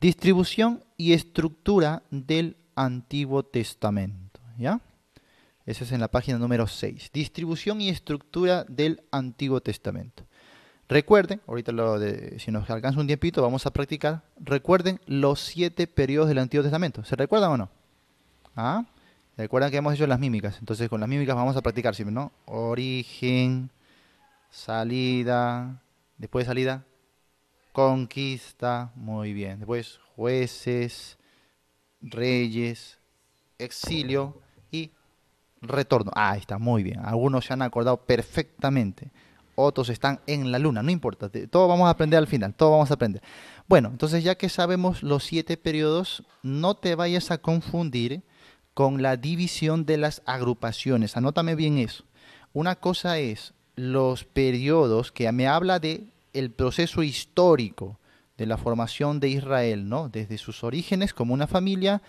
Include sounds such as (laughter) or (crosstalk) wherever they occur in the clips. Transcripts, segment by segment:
Distribución y estructura del Antiguo Testamento. ¿Ya? Eso es en la página número 6. Distribución y estructura del Antiguo Testamento. Recuerden, ahorita lo de, si nos alcanza un tiempito vamos a practicar. Recuerden los siete periodos del Antiguo Testamento. ¿Se recuerdan o no? ¿Ah? Recuerdan que hemos hecho las mímicas. Entonces con las mímicas vamos a practicar, ¿sí? ¿no? Origen, salida, después de salida, conquista, muy bien. Después jueces, reyes, exilio y retorno. Ah, ahí está, muy bien. Algunos se han acordado perfectamente. Otros están en la luna, no importa. Todo vamos a aprender al final, todo vamos a aprender. Bueno, entonces ya que sabemos los siete periodos, no te vayas a confundir con la división de las agrupaciones. Anótame bien eso. Una cosa es los periodos que me habla de el proceso histórico de la formación de Israel, ¿no? Desde sus orígenes como una familia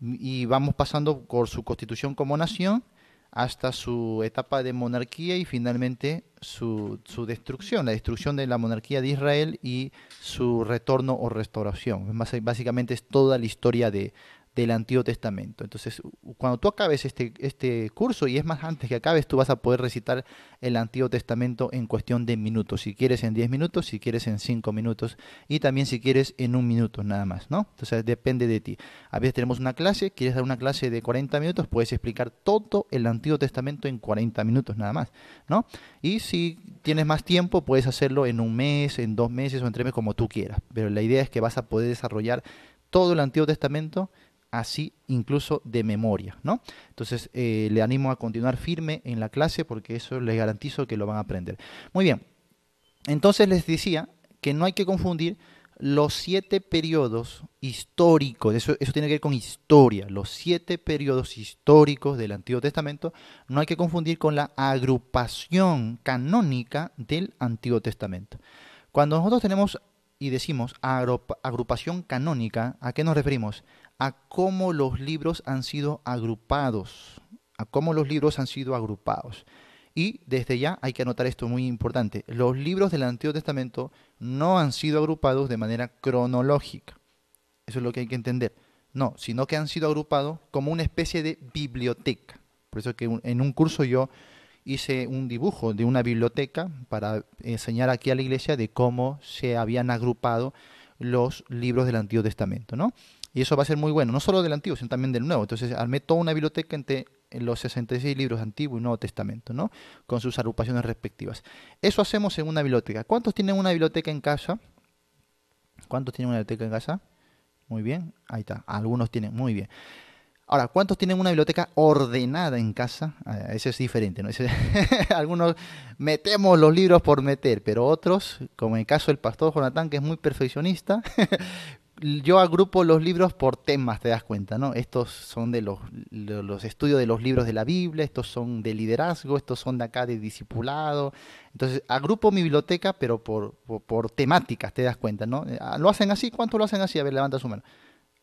y vamos pasando por su constitución como nación hasta su etapa de monarquía y finalmente su, su, destrucción, la destrucción de la monarquía de Israel y su retorno o restauración. Básicamente es toda la historia de, del Antiguo Testamento. Entonces, cuando tú acabes este, este curso, y es más antes que acabes, tú vas a poder recitar el Antiguo Testamento en cuestión de minutos. Si quieres en 10 minutos, si quieres en 5 minutos, y también si quieres en un minuto nada más, ¿no? Entonces, depende de ti. A veces tenemos una clase, quieres dar una clase de 40 minutos, puedes explicar todo el Antiguo Testamento en 40 minutos nada más, ¿no? Y si tienes más tiempo, puedes hacerlo en un mes, en dos meses o en tres meses, como tú quieras. Pero la idea es que vas a poder desarrollar todo el Antiguo Testamento así incluso de memoria, ¿no? Entonces eh, le animo a continuar firme en la clase porque eso les garantizo que lo van a aprender. Muy bien, entonces les decía que no hay que confundir los siete periodos históricos, eso, eso tiene que ver con historia, los siete periodos históricos del Antiguo Testamento, no hay que confundir con la agrupación canónica del Antiguo Testamento. Cuando nosotros tenemos y decimos agrupación canónica, ¿a qué nos referimos? a cómo los libros han sido agrupados, a cómo los libros han sido agrupados. Y desde ya hay que anotar esto muy importante. Los libros del Antiguo Testamento no han sido agrupados de manera cronológica. Eso es lo que hay que entender. No, sino que han sido agrupados como una especie de biblioteca. Por eso que en un curso yo hice un dibujo de una biblioteca para enseñar aquí a la iglesia de cómo se habían agrupado los libros del Antiguo Testamento, ¿no? Y eso va a ser muy bueno, no solo del Antiguo, sino también del Nuevo. Entonces armé toda una biblioteca entre los 66 libros Antiguo y Nuevo Testamento, ¿no? Con sus agrupaciones respectivas. Eso hacemos en una biblioteca. ¿Cuántos tienen una biblioteca en casa? ¿Cuántos tienen una biblioteca en casa? Muy bien, ahí está. Algunos tienen, muy bien. Ahora, ¿cuántos tienen una biblioteca ordenada en casa? Ah, ese es diferente, ¿no? (laughs) Algunos metemos los libros por meter, pero otros, como en el caso del pastor Jonathan, que es muy perfeccionista, (laughs) yo agrupo los libros por temas, te das cuenta, ¿no? Estos son de los, los, estudios de los libros de la Biblia, estos son de liderazgo, estos son de acá de discipulado. Entonces, agrupo mi biblioteca, pero por, por, temáticas, te das cuenta, ¿no? Eh, ah, lo hacen así, ¿cuánto lo hacen así? A ver, levanta su mano.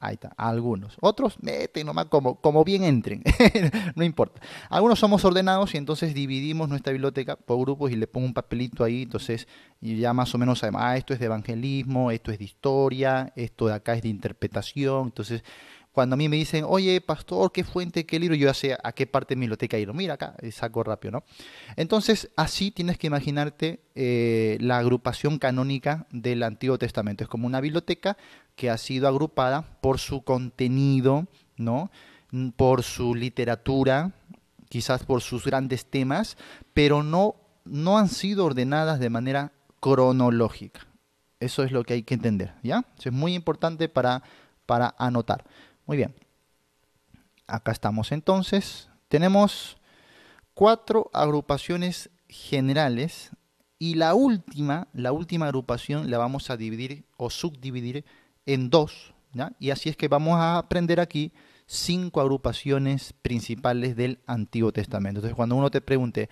Ahí está, algunos. Otros, meten nomás como, como bien entren, (laughs) no importa. Algunos somos ordenados y entonces dividimos nuestra biblioteca por grupos y le pongo un papelito ahí, entonces ya más o menos sabemos, ah, esto es de evangelismo, esto es de historia, esto de acá es de interpretación, entonces cuando a mí me dicen, oye, pastor, qué fuente, qué libro, yo ya sé a qué parte de mi biblioteca ir. Mira acá, saco rápido, ¿no? Entonces, así tienes que imaginarte eh, la agrupación canónica del Antiguo Testamento. Es como una biblioteca que ha sido agrupada por su contenido, ¿no? Por su literatura, quizás por sus grandes temas, pero no, no han sido ordenadas de manera cronológica. Eso es lo que hay que entender, ¿ya? Eso es muy importante para, para anotar. Muy bien. Acá estamos entonces. Tenemos cuatro agrupaciones generales y la última, la última agrupación la vamos a dividir o subdividir en dos. Y así es que vamos a aprender aquí cinco agrupaciones principales del Antiguo Testamento. Entonces, cuando uno te pregunte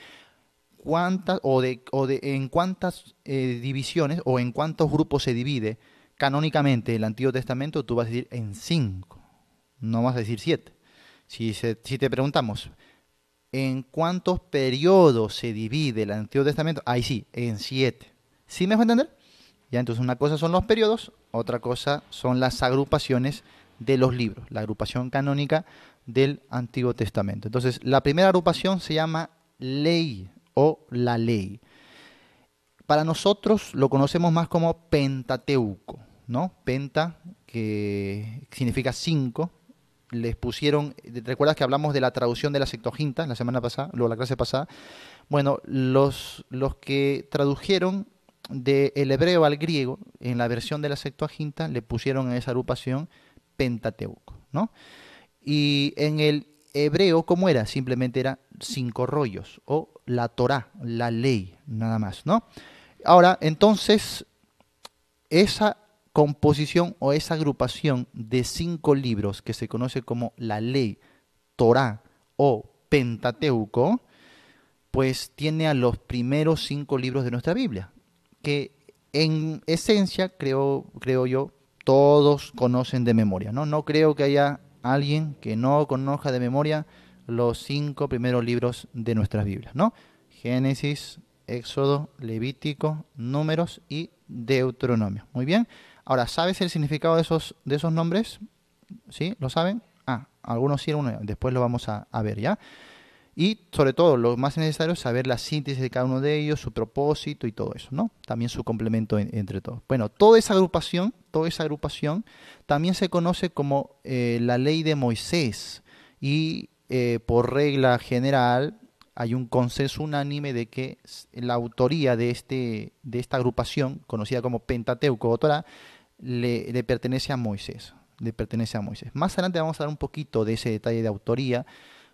cuántas o de, en cuántas eh, divisiones o en cuántos grupos se divide canónicamente el Antiguo Testamento, tú vas a decir en cinco no vas a decir siete. Si, si te preguntamos, ¿en cuántos periodos se divide el Antiguo Testamento? Ahí sí, en siete. ¿Sí me a entender? Ya, entonces una cosa son los periodos, otra cosa son las agrupaciones de los libros, la agrupación canónica del Antiguo Testamento. Entonces, la primera agrupación se llama ley o la ley. Para nosotros lo conocemos más como Pentateuco, ¿no? Penta, que significa cinco, les pusieron, eh, ¿recuerdas que hablamos de la traducción de la Septuaginta la semana pasada, luego la clase pasada? Bueno, los, los que tradujeron del el hebreo al griego, en la versión de la Septuaginta, le pusieron a esa agrupación Pentateuco, ¿no? Y en el hebreo, ¿cómo era? Simplemente era cinco rollos, o la Torah, la ley, nada más, ¿no? Ahora, entonces, esa composición o esa agrupación de cinco libros que se conoce como la ley, Torá o Pentateuco, pues tiene a los primeros cinco libros de nuestra Biblia, que en esencia, creo, creo yo, todos conocen de memoria, ¿no? No creo que haya alguien que no conozca de memoria los cinco primeros libros de nuestras Biblias, ¿no? Génesis, Éxodo, Levítico, Números y Deuteronomio. Muy bien. Ahora, ¿sabes el significado de esos, de esos nombres? ¿Sí? ¿Lo saben? Ah, algunos sí, algunos después lo vamos a, ver, ¿ya? Y sobre todo, lo más necesario es saber la síntesis de cada uno de ellos, su propósito y todo eso, ¿no? También su complemento entre todos. Bueno, toda esa agrupación, toda esa agrupación también se conoce como eh, la ley de Moisés. Y eh, por regla general hay un consenso unánime de que la autoría de, este, de esta agrupación, conocida como Pentateuco o Torah, le, pertenece a Moisés. Le pertenece a Moisés. Más adelante vamos a dar un poquito de ese detalle de autoría,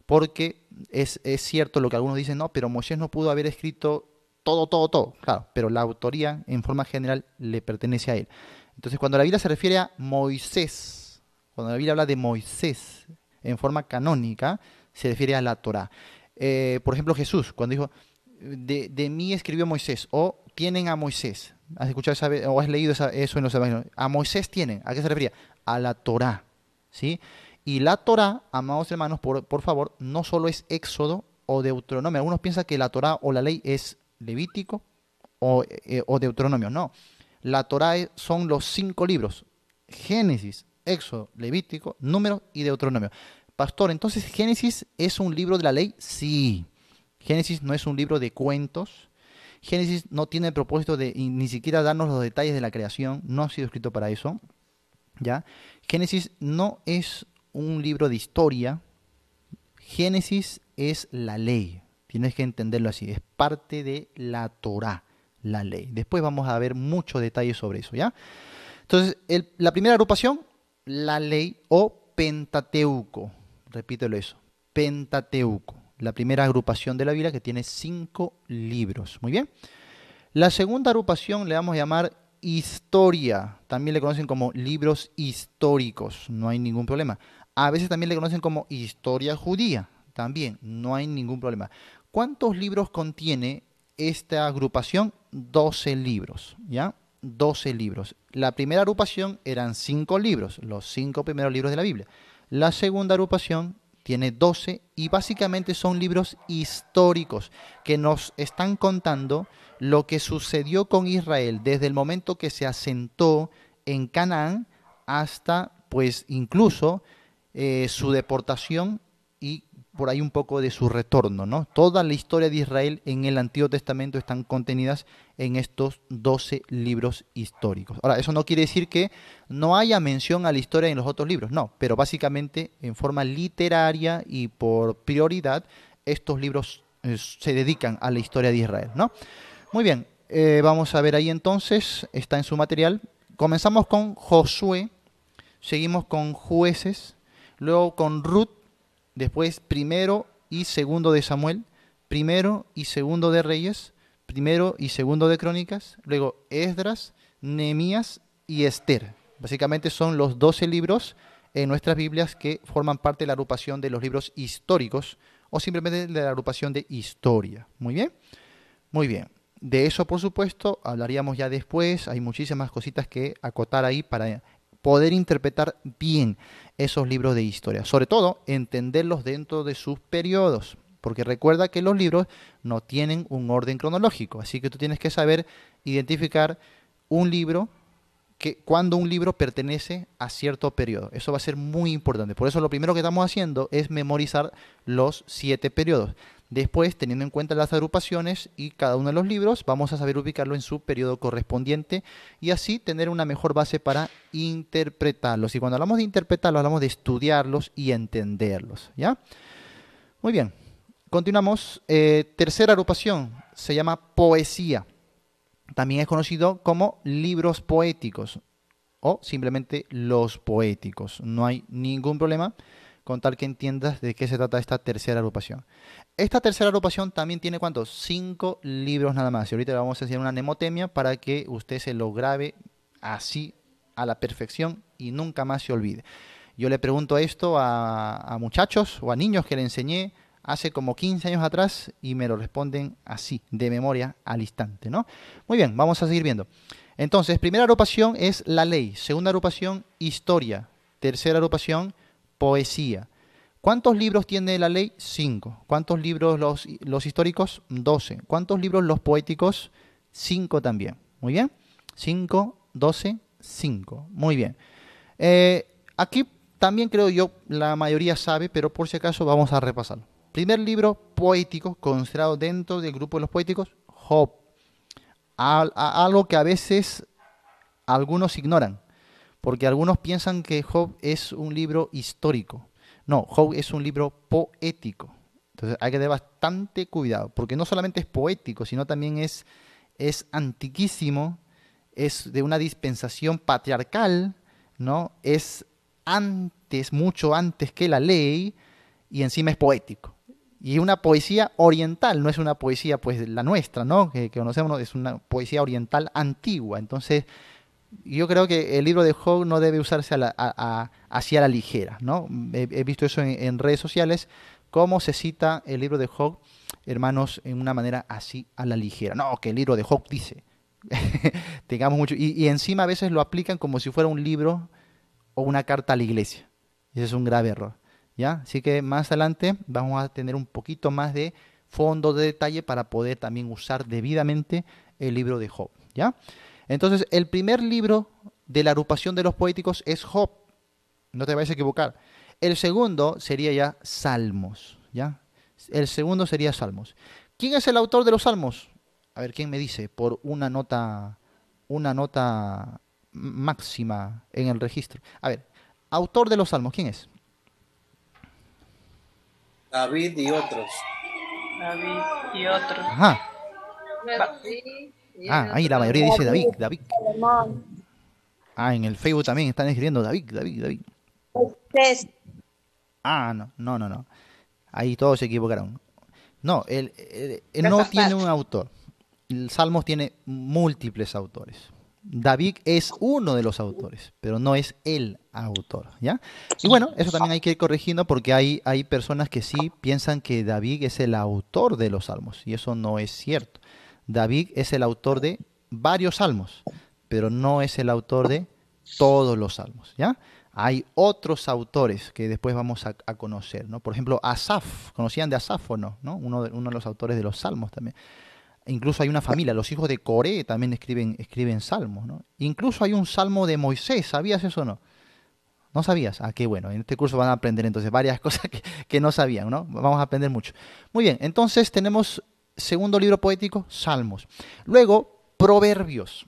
porque es, es cierto lo que algunos dicen, no, pero Moisés no pudo haber escrito todo, todo, todo. Claro, pero la autoría en forma general le pertenece a él. Entonces, cuando la Biblia se refiere a Moisés, cuando la Biblia habla de Moisés en forma canónica, se refiere a la Torá. Eh, por ejemplo, Jesús, cuando dijo, de, mí escribió Moisés, o tienen a Moisés. ¿Has escuchado esa, o has leído eso en los evangelios? A Moisés tiene. ¿A qué se refería? A la Torá. ¿Sí? Y la Torá, amados hermanos, por, favor, no solo es Éxodo o Deuteronomio. Algunos piensan que la Torá o la ley es Levítico o, eh, Deuteronomio. No. La Torá son los cinco libros. Génesis, Éxodo, Levítico, número y Deuteronomio. Pastor, entonces Génesis es un libro de la ley. Sí. Génesis no es un libro de cuentos Génesis no tiene el propósito de ni siquiera darnos los detalles de la creación, no ha sido escrito para eso. ¿ya? Génesis no es un libro de historia, Génesis es la ley, tienes que entenderlo así, es parte de la Torah, la ley. Después vamos a ver muchos detalles sobre eso, ¿ya? Entonces, la primera agrupación, la ley o Pentateuco, repítelo eso, Pentateuco la primera agrupación de la Biblia que tiene cinco libros. Muy bien. La segunda agrupación le vamos a llamar historia. También le conocen como libros históricos. No hay ningún problema. A veces también le conocen como historia judía. También no hay ningún problema. ¿Cuántos libros contiene esta agrupación? 12 libros. ¿Ya? 12 libros. La primera agrupación eran cinco libros, los cinco primeros libros de la Biblia. La segunda agrupación tiene 12 y básicamente son libros históricos que nos están contando lo que sucedió con Israel desde el momento que se asentó en Canaán hasta pues incluso eh, su deportación por ahí un poco de su retorno, ¿no? Toda la historia de Israel en el Antiguo Testamento están contenidas en estos 12 libros históricos. Ahora, eso no quiere decir que no haya mención a la historia en los otros libros, no, pero básicamente en forma literaria y por prioridad, estos libros eh, se dedican a la historia de Israel, ¿no? Muy bien, eh, vamos a ver ahí entonces, está en su material. Comenzamos con Josué, seguimos con Jueces, luego con Ruth, después primero y segundo de Samuel, primero y segundo de Reyes, primero y segundo de Crónicas, luego Esdras, Nemías y Esther. Básicamente son los 12 libros en nuestras Biblias que forman parte de la agrupación de los libros históricos o simplemente de la agrupación de historia. Muy bien, muy bien. De eso, por supuesto, hablaríamos ya después. Hay muchísimas cositas que acotar ahí para poder interpretar bien esos libros de historia, sobre todo entenderlos dentro de sus periodos, porque recuerda que los libros no tienen un orden cronológico, así que tú tienes que saber identificar un libro que cuando un libro pertenece a cierto periodo. Eso va a ser muy importante. Por eso lo primero que estamos haciendo es memorizar los siete periodos. Después, teniendo en cuenta las agrupaciones y cada uno de los libros, vamos a saber ubicarlo en su periodo correspondiente y así tener una mejor base para interpretarlos. Y cuando hablamos de interpretarlos, hablamos de estudiarlos y entenderlos. ¿ya? Muy bien, continuamos. Eh, tercera agrupación se llama poesía. También es conocido como libros poéticos o simplemente los poéticos. No hay ningún problema con que entiendas de qué se trata esta tercera agrupación. Esta tercera agrupación también tiene cuántos? Cinco libros nada más. Y ahorita le vamos a enseñar una nemotemia para que usted se lo grabe así a la perfección y nunca más se olvide. Yo le pregunto esto a, muchachos o a niños que le enseñé hace como 15 años atrás y me lo responden así, de memoria al instante, ¿no? Muy bien, vamos a seguir viendo. Entonces, primera agrupación es la ley, segunda agrupación, historia, tercera agrupación, poesía. ¿Cuántos libros tiene la ley? Cinco. ¿Cuántos libros los, históricos? Doce. ¿Cuántos libros los poéticos? Cinco también. Muy bien. Cinco, doce, cinco. Muy bien. Eh, aquí también creo yo la mayoría sabe, pero por si acaso vamos a repasarlo. Primer libro poético considerado dentro del grupo de los poéticos, Job. algo que a veces algunos ignoran porque algunos piensan que Job es un libro histórico. No, Job es un libro poético. Entonces hay que tener bastante cuidado, porque no solamente es poético, sino también es, es antiquísimo, es de una dispensación patriarcal, ¿no? Es antes, mucho antes que la ley, y encima es poético. Y una poesía oriental, no es una poesía pues la nuestra, ¿no? Que, que conocemos, es una poesía oriental antigua. Entonces, yo creo que el libro de Job no debe usarse a a, hacia la ligera. ¿no? He, visto eso en, redes sociales, cómo se cita el libro de Job, hermanos, en una manera así a la ligera. No, que el libro de Job dice. (laughs) Tengamos mucho. Y, y, encima a veces lo aplican como si fuera un libro o una carta a la iglesia. ese es un grave error. ¿ya? Así que más adelante vamos a tener un poquito más de fondo de detalle para poder también usar debidamente el libro de Job. ¿ya? Entonces, el primer libro de la agrupación de los poéticos es Job. No te vayas a equivocar. El segundo sería ya Salmos, ¿ya? El segundo sería Salmos. ¿Quién es el autor de los Salmos? A ver, ¿quién me dice? Por una nota, una nota máxima en el registro. A ver, autor de los Salmos, ¿quién es? David y otros. David y otros. Ajá. Ah, ahí la mayoría dice David, David. Ah, en el Facebook también están escribiendo David, David, David. Ah, no, no, no, no. Ahí todos se equivocaron. No, él, no tiene un autor. El Salmos tiene múltiples autores. David es uno de los autores, pero no es el autor, ¿ya? Y bueno, eso también hay que ir corrigiendo porque hay, hay personas que sí piensan que David es el autor de los salmos, y eso no es cierto. David es el autor de varios salmos, pero no es el autor de todos los salmos, ¿ya? Hay otros autores que después vamos a, conocer, ¿no? Por ejemplo, Asaf, ¿conocían de Asaf o no? Uno, de, uno, de, los autores de los salmos también. Incluso hay una familia, los hijos de Coré también escriben, escriben salmos, ¿no? Incluso hay un salmo de Moisés, ¿sabías eso o no? ¿No sabías? Ah, qué bueno. En este curso van a aprender entonces varias (laughs) cosas que, que, no sabían, ¿no? Vamos a aprender mucho. Muy bien, entonces tenemos segundo libro poético, Salmos. Luego, Proverbios.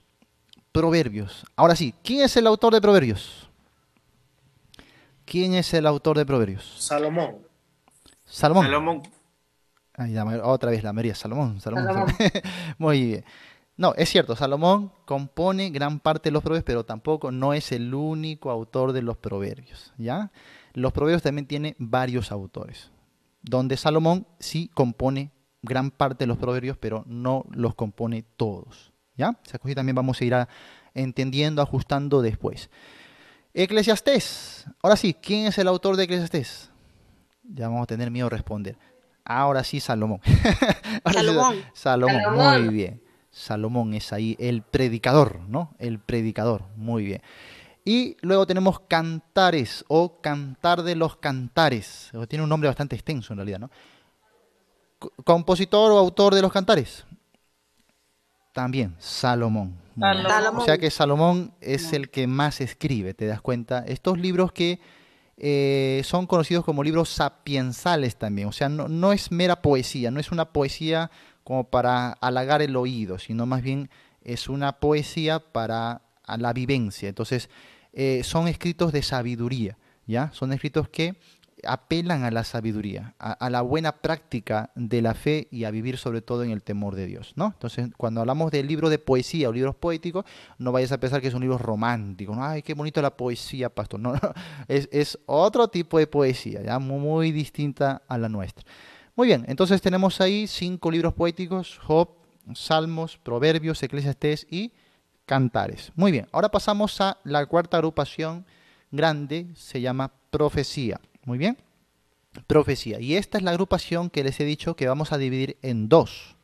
Proverbios. Ahora sí, ¿quién es el autor de Proverbios? ¿Quién es el autor de Proverbios? Salomón. Salomón. Salomón. otra vez la María, Salomón. Salomón. (laughs) Muy bien. No, es cierto, Salomón compone gran parte de los proverbios, pero tampoco no es el único autor de los proverbios, ¿ya? Los proverbios también tienen varios autores, donde Salomón sí compone gran parte de los proverbios, pero no los compone todos. ¿Ya? Si también vamos a ir a, entendiendo, ajustando después. Eclesiastés. Ahora sí, ¿quién es el autor de Eclesiastés? Ya vamos a tener miedo a responder. Ahora sí, Salomón. Salomón. (laughs) Sí, Salomón. Salomón, muy bien. Salomón es ahí el predicador, ¿no? El predicador, muy bien. Y luego tenemos Cantares o Cantar de los Cantares. Tiene un nombre bastante extenso en realidad, ¿no? compositor o autor de los cantares. También, Salomón. O sea que Salomón es el que más escribe, te das cuenta. Estos libros que eh, son conocidos como libros sapiensales también. O sea, no, no es mera poesía, no es una poesía como para halagar el oído, sino más bien es una poesía para la vivencia. Entonces, eh, son escritos de sabiduría, ¿ya? Son escritos que apelan a la sabiduría, a, la buena práctica de la fe y a vivir sobre todo en el temor de Dios, ¿no? Entonces, cuando hablamos de libros de poesía o libros poéticos, no vayas a pensar que es un libro romántico, ¿no? Ay, qué bonito la poesía, pastor. No, (laughs) no. Es, otro tipo de poesía, ya muy, muy distinta a la nuestra. Muy bien, entonces tenemos ahí cinco libros poéticos, Job, Salmos, Proverbios, Eclesiastes y Cantares. Muy bien, ahora pasamos a la cuarta agrupación grande, se llama profecía. Muy bien. Profecía. Y esta es la agrupación que les he dicho que vamos a dividir en dos.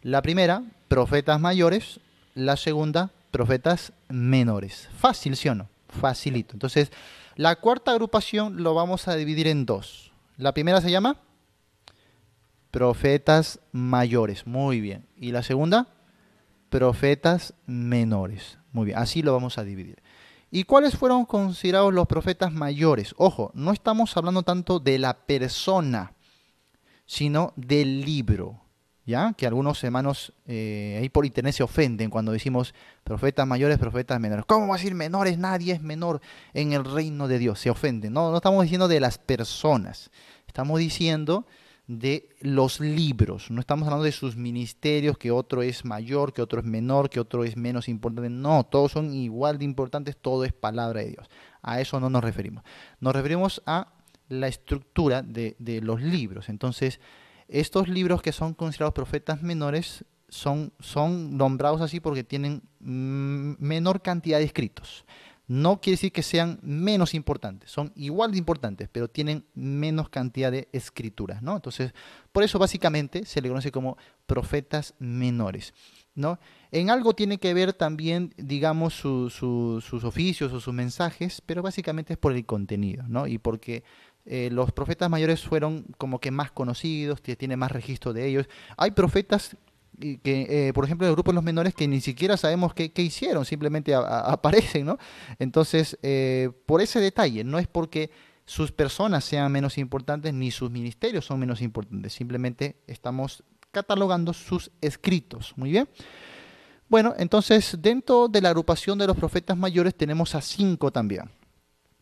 La primera, profetas mayores. La segunda, profetas menores. Fácil, ¿sí o no? Facilito. Entonces, la cuarta agrupación lo vamos a dividir en dos. La primera se llama profetas mayores. Muy bien. Y la segunda, profetas menores. Muy bien. Así lo vamos a dividir. ¿Y cuáles fueron considerados los profetas mayores? Ojo, no estamos hablando tanto de la persona, sino del libro. ¿Ya? Que algunos hermanos eh, ahí por internet se ofenden cuando decimos profetas mayores, profetas menores. ¿Cómo va a decir menores? Nadie es menor en el reino de Dios. Se ofenden. No, no estamos diciendo de las personas. Estamos diciendo de los libros. No estamos hablando de sus ministerios, que otro es mayor, que otro es menor, que otro es menos importante. No, todos son igual de importantes, todo es palabra de Dios. A eso no nos referimos. Nos referimos a la estructura de, los libros. Entonces, estos libros que son considerados profetas menores son nombrados así porque tienen menor cantidad de escritos. No quiere decir que sean menos importantes, son igual de importantes, pero tienen menos cantidad de escrituras, ¿no? Entonces, por eso básicamente se le conoce como profetas menores, ¿no? En algo tiene que ver también, digamos, sus oficios o sus mensajes, pero básicamente es por el contenido, ¿no? Y porque eh, los profetas mayores fueron como que más conocidos, tiene más registro de ellos. Hay profetas que, eh, por ejemplo, el grupo de los menores que ni siquiera sabemos qué, hicieron, simplemente aparecen, ¿no? Entonces, eh, por ese detalle, no es porque sus personas sean menos importantes ni sus ministerios son menos importantes, simplemente estamos catalogando sus escritos, ¿muy bien? Bueno, entonces dentro de la agrupación de los profetas mayores tenemos a cinco también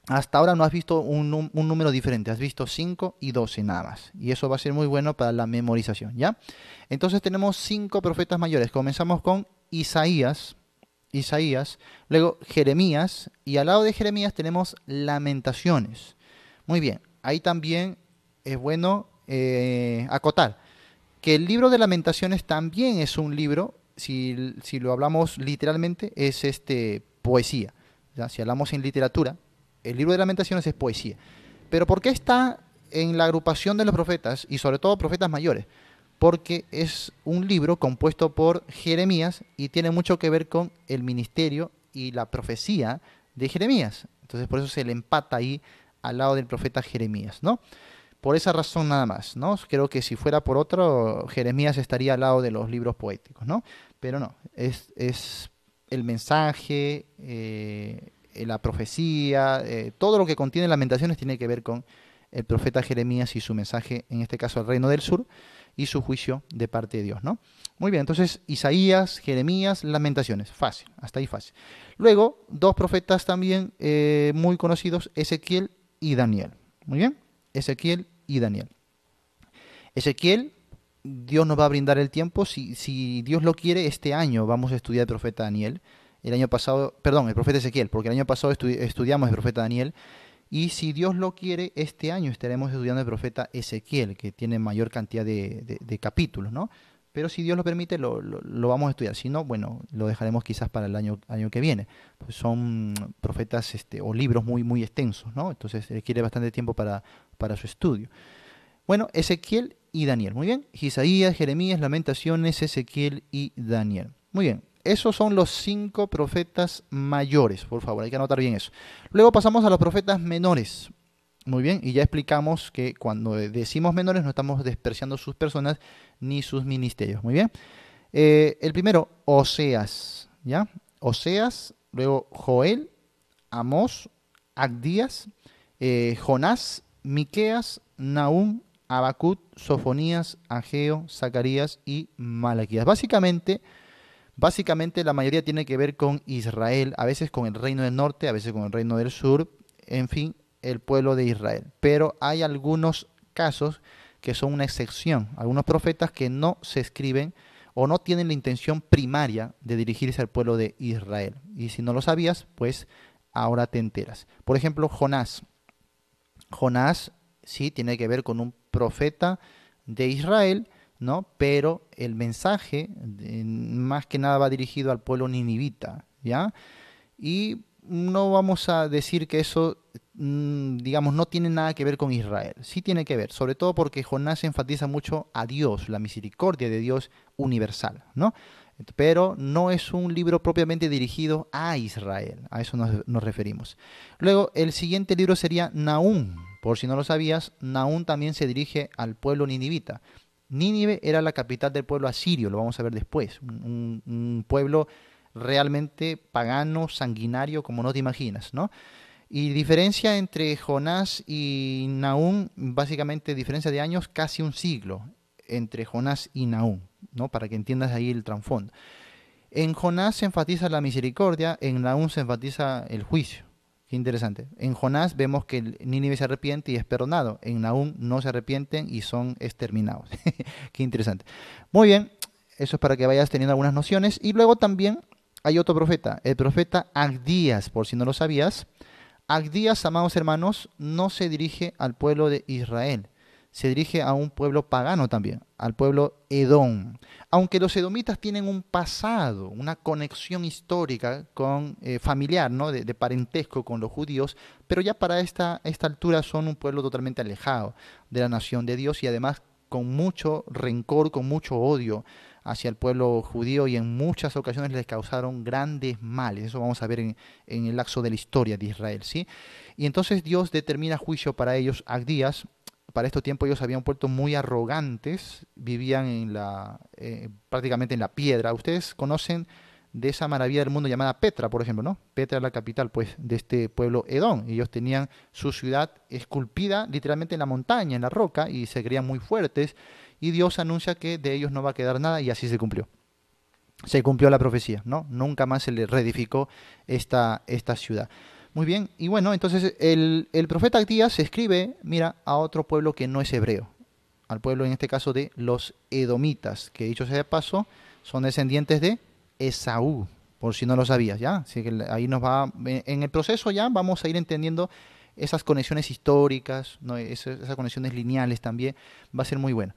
hasta ahora no has visto un, número diferente, has visto 5 y 12 nada más. Y eso va a ser muy bueno para la memorización, ¿ya? Entonces tenemos cinco profetas mayores. Comenzamos con Isaías, Isaías, luego Jeremías, y al lado de Jeremías tenemos Lamentaciones. Muy bien, ahí también es bueno eh, acotar que el libro de Lamentaciones también es un libro, si, lo hablamos literalmente, es este poesía. Si hablamos en literatura, el libro de lamentaciones es poesía. Pero ¿por qué está en la agrupación de los profetas y sobre todo profetas mayores? Porque es un libro compuesto por Jeremías y tiene mucho que ver con el ministerio y la profecía de Jeremías. Entonces por eso se le empata ahí al lado del profeta Jeremías, ¿no? Por esa razón nada más, ¿no? Creo que si fuera por otro, Jeremías estaría al lado de los libros poéticos, ¿no? Pero no, es, el mensaje, eh, eh, la profecía, eh, todo lo que contiene Lamentaciones tiene que ver con el profeta Jeremías y su mensaje, en este caso al reino del sur, y su juicio de parte de Dios, ¿no? Muy bien, entonces Isaías, Jeremías, Lamentaciones, fácil, hasta ahí fácil. Luego, dos profetas también eh, muy conocidos, Ezequiel y Daniel. Muy bien, Ezequiel y Daniel. Ezequiel, Dios nos va a brindar el tiempo, si, si Dios lo quiere, este año vamos a estudiar el profeta Daniel el año pasado, perdón, el profeta Ezequiel, porque el año pasado estudiamos el profeta Daniel. Y si Dios lo quiere, este año estaremos estudiando el profeta Ezequiel, que tiene mayor cantidad de, capítulos, ¿no? Pero si Dios lo permite, lo, vamos a estudiar. Si no, bueno, lo dejaremos quizás para el año, año que viene. Pues son profetas este, o libros muy, muy extensos, ¿no? Entonces requiere bastante tiempo para, para su estudio. Bueno, Ezequiel y Daniel. Muy bien. Isaías, Jeremías, Lamentaciones, Ezequiel y Daniel. Muy bien. Esos son los cinco profetas mayores, por favor, hay que anotar bien eso. Luego pasamos a los profetas menores. Muy bien, y ya explicamos que cuando decimos menores no estamos despreciando sus personas ni sus ministerios. Muy bien. Eh, el primero, Oseas, ¿ya? Oseas, luego Joel, Amós, Agdías, eh, Jonás, Miqueas, Naúm, Abacut, Sofonías, Ageo, Zacarías y Malaquías. Básicamente, Básicamente la mayoría tiene que ver con Israel, a veces con el reino del norte, a veces con el reino del sur, en fin, el pueblo de Israel. Pero hay algunos casos que son una excepción, algunos profetas que no se escriben o no tienen la intención primaria de dirigirse al pueblo de Israel. Y si no lo sabías, pues ahora te enteras. Por ejemplo, Jonás. Jonás sí tiene que ver con un profeta de Israel, pero el mensaje más que nada va dirigido al pueblo ninivita, ¿ya? Y no vamos a decir que eso, mm, digamos, no tiene nada que ver con Israel. Sí tiene que ver, sobre todo porque Jonás enfatiza mucho a Dios, la misericordia de Dios universal, ¿no? Pero no es un libro propiamente dirigido a Israel, a eso nos, nos referimos. Luego, el siguiente libro sería Naúm. Por si no lo sabías, Naúm también se dirige al pueblo ninivita. Nínive era la capital del pueblo asirio, lo vamos a ver después, un, pueblo realmente pagano, sanguinario, como no te imaginas, ¿no? Y diferencia entre Jonás y Naúm, básicamente diferencia de años, casi un siglo entre Jonás y Naúm, ¿no? Para que entiendas ahí el trasfondo. En Jonás se enfatiza la misericordia, en Naúm se enfatiza el juicio. Interesante. En Jonás vemos que Nínive se arrepiente y es perdonado. En Naúm no se arrepienten y son exterminados. (laughs) Qué interesante. Muy bien, eso es para que vayas teniendo algunas nociones. Y luego también hay otro profeta, el profeta Agdías, por si no lo sabías. Agdías, amados hermanos, no se dirige al pueblo de Israel se dirige a un pueblo pagano también, al pueblo Edom. Aunque los edomitas tienen un pasado, una conexión histórica con eh, familiar, ¿no? De, parentesco con los judíos, pero ya para esta, esta altura son un pueblo totalmente alejado de la nación de Dios y además con mucho rencor, con mucho odio hacia el pueblo judío y en muchas ocasiones les causaron grandes males. Eso vamos a ver en, el laxo de la historia de Israel. ¿sí? Y entonces Dios determina juicio para ellos, a días para estos tiempos ellos habían puerto muy arrogantes, vivían en la, eh, prácticamente en la piedra. Ustedes conocen de esa maravilla del mundo llamada Petra, por ejemplo, ¿no? Petra es la capital, pues, de este pueblo Edón. Ellos tenían su ciudad esculpida literalmente en la montaña, en la roca, y se creían muy fuertes. Y Dios anuncia que de ellos no va a quedar nada, y así se cumplió. Se cumplió la profecía, ¿no? Nunca más se le reedificó esta, esta ciudad. Muy bien, y bueno, entonces el, el profeta Díaz se escribe, mira, a otro pueblo que no es hebreo, al pueblo en este caso de los edomitas, que dicho sea de paso, son descendientes de Esaú, por si no lo sabías, ¿ya? Así que ahí nos va, eh, en el proceso ya vamos a ir entendiendo esas conexiones históricas, ¿no? esas, esas conexiones lineales también, va a ser muy bueno.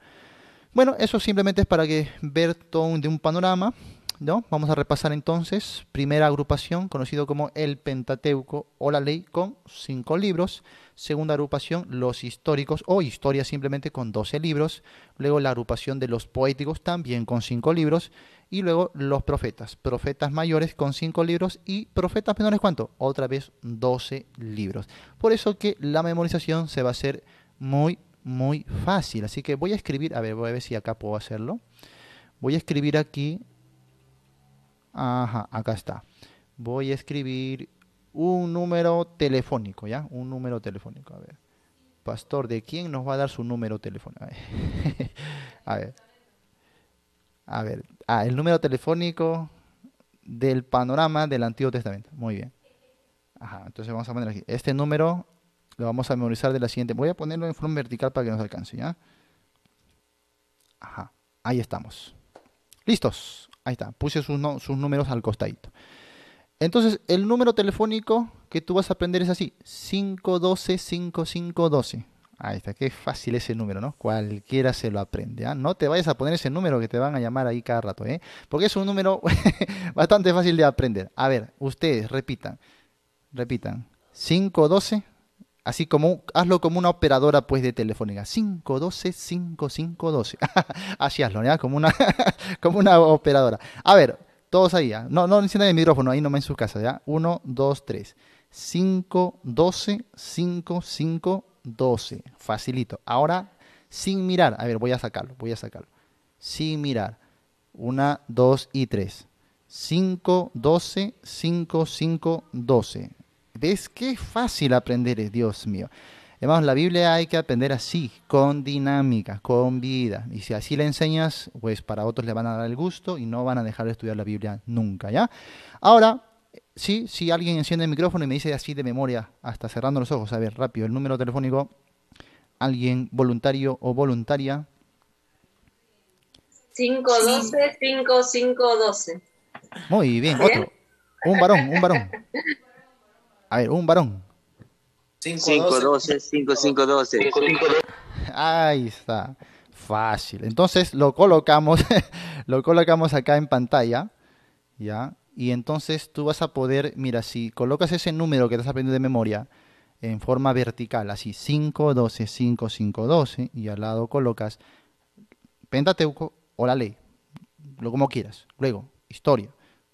Bueno, eso simplemente es para que ver todo de un panorama Vamos a repasar entonces, primera agrupación, conocido como el Pentateuco o la Ley, con cinco libros. Segunda agrupación, los históricos o historias simplemente con doce libros. Luego la agrupación de los poéticos también con cinco libros. Y luego los profetas, profetas mayores con cinco libros y profetas menores, ¿cuánto? Otra vez doce libros. Por eso que la memorización se va a hacer muy, muy fácil. Así que voy a escribir, a ver, voy a ver si acá puedo hacerlo. Voy a escribir aquí Ajá, acá está. Voy a escribir un número telefónico, ¿ya? Un número telefónico, a ver. Pastor, ¿de quién nos va a dar su número telefónico? (laughs) A ver. a ver. Ah, el número telefónico del panorama del Antiguo Testamento. Muy bien. Ajá, entonces vamos a poner aquí. Este número lo vamos a memorizar de la siguiente. Voy a ponerlo en forma vertical para que nos alcance, ¿ya? Ajá, ahí estamos. Listos. Ahí está, puse sus, números al costadito. Entonces, el número telefónico que tú vas a aprender es así, 512-5512. Ahí está, qué fácil ese número, ¿no? Cualquiera se lo aprende. ¿ah? No te vayas a poner ese número que te van a llamar ahí cada rato, ¿eh? Porque es un número (laughs) bastante fácil de aprender. A ver, ustedes repitan, repitan, 512 Así como, hazlo como una operadora pues de telefónica. 512 5512. (laughs) Así hazlo, ¿ya? Como una, (laughs) como una operadora. A ver, todos ahí, ¿ya? No, no enciendan el micrófono, ahí nomás en su casa, ¿ya? 1, 2, 3. 512 5512. Facilito. Ahora, sin mirar. A ver, voy a sacarlo, voy a sacarlo. Sin mirar. 1, 2 y 3. 5, 12, 5, 5, 12. ¿Ves qué fácil aprender es, Dios mío? Además, la Biblia hay que aprender así, con dinámica, con vida. Y si así le enseñas, pues para otros le van a dar el gusto y no van a dejar de estudiar la Biblia nunca, ¿ya? Ahora, sí, si alguien enciende el micrófono y me dice así de memoria, hasta cerrando los ojos, a ver, rápido, el número telefónico, alguien voluntario o voluntaria. 512-5512. Muy bien, otro. Un varón, un varón. (laughs) A ver, un varón. 5-12, 5-5-12. Ahí está. Fácil. Entonces lo colocamos, (laughs) lo colocamos acá en pantalla. ¿Ya? Y entonces tú vas a poder, mira, si colocas ese número que te estás aprendiendo de memoria en forma vertical, así 5, 12, 5, 5, 12, y al lado colocas Pentateuco o la ley, lo como quieras. Luego, historia,